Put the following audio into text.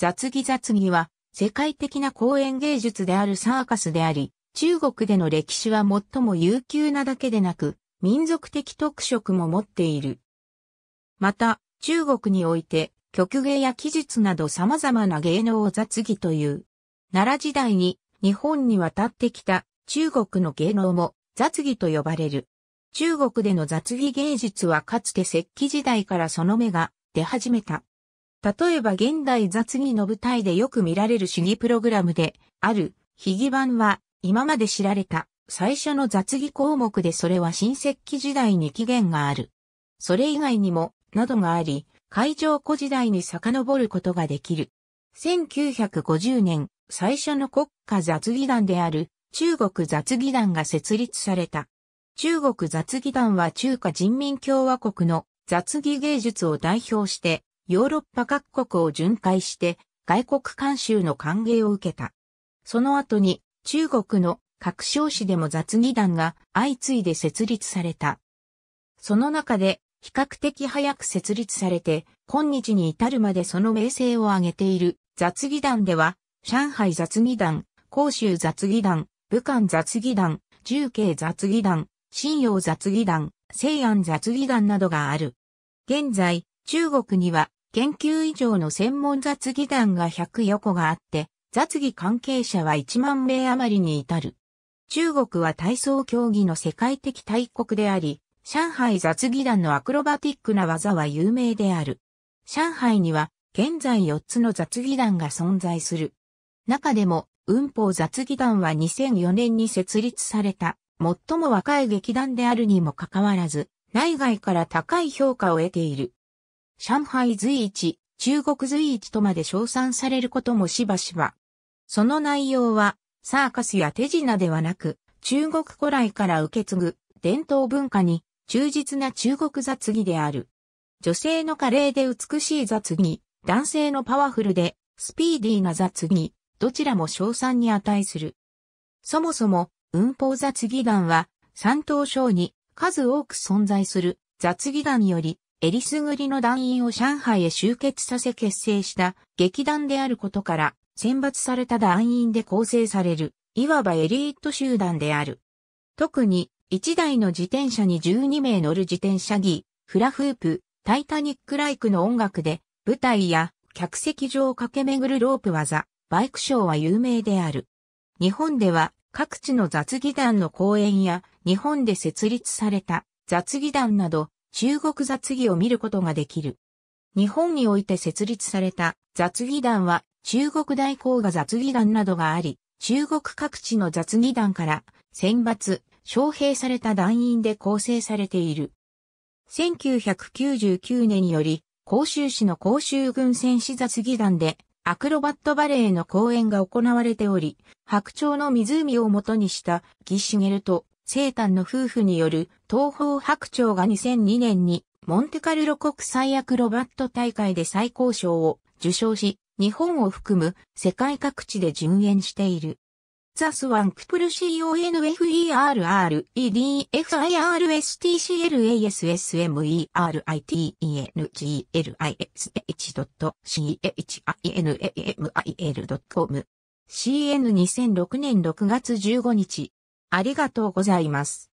雑技雑技は世界的な公演芸術であるサーカスであり、中国での歴史は最も悠久なだけでなく、民族的特色も持っている。また、中国において、曲芸や技術など様々な芸能を雑技という。奈良時代に日本に渡ってきた中国の芸能も雑技と呼ばれる。中国での雑技芸術はかつて石器時代からその目が出始めた。例えば現代雑技の舞台でよく見られる主義プログラムで、ある、秘技版は、今まで知られた、最初の雑技項目でそれは新石器時代に起源がある。それ以外にも、などがあり、海上古時代に遡ることができる。1950年、最初の国家雑技団である中国雑技団が設立された。中国雑技団は中華人民共和国の雑技芸術を代表してヨーロッパ各国を巡回して外国監修の歓迎を受けた。その後に中国の各省市でも雑技団が相次いで設立された。その中で比較的早く設立されて今日に至るまでその名声を上げている雑技団では上海雑技団、広州雑技団、武漢雑技団、重慶雑技団、新陽雑技団、西安雑技団などがある。現在、中国には研究以上の専門雑技団が100横があって、雑技関係者は1万名余りに至る。中国は体操競技の世界的大国であり、上海雑技団のアクロバティックな技は有名である。上海には現在4つの雑技団が存在する。中でも、雲邦雑技団は2004年に設立された、最も若い劇団であるにもかかわらず、内外から高い評価を得ている。上海随一、中国随一とまで称賛されることもしばしば。その内容は、サーカスや手品ではなく、中国古来から受け継ぐ伝統文化に忠実な中国雑技である。女性の華麗で美しい雑技、男性のパワフルでスピーディーな雑技、どちらも称賛に値する。そもそも、運法雑技団は、三等賞に数多く存在する雑技団よりえりすぐりの団員を上海へ集結させ結成した劇団であることから、選抜された団員で構成される、いわばエリート集団である。特に、1台の自転車に12名乗る自転車ギー、フラフープ、タイタニックライクの音楽で、舞台や客席上を駆け巡るロープ技、バイクショーは有名である。日本では各地の雑技団の公演や日本で設立された雑技団など中国雑技を見ることができる。日本において設立された雑技団は中国大工が雑技団などがあり、中国各地の雑技団から選抜、招聘された団員で構成されている。1999年により、甲州市の甲州軍戦士雑技団でアクロバットバレエの公演が行われており、白鳥の湖を元にした、ギシゲルと生誕の夫婦による東方白鳥が2002年にモンテカルロ国際アクロバット大会で最高賞を受賞し、日本を含む世界各地で順延している。ザスワンクプル c o n f e r r u s e r r s t c l a s s t c l a s m e r i t e n g l i s h c h i n a m i l c o m CN2006 年6月15日ありがとうございます。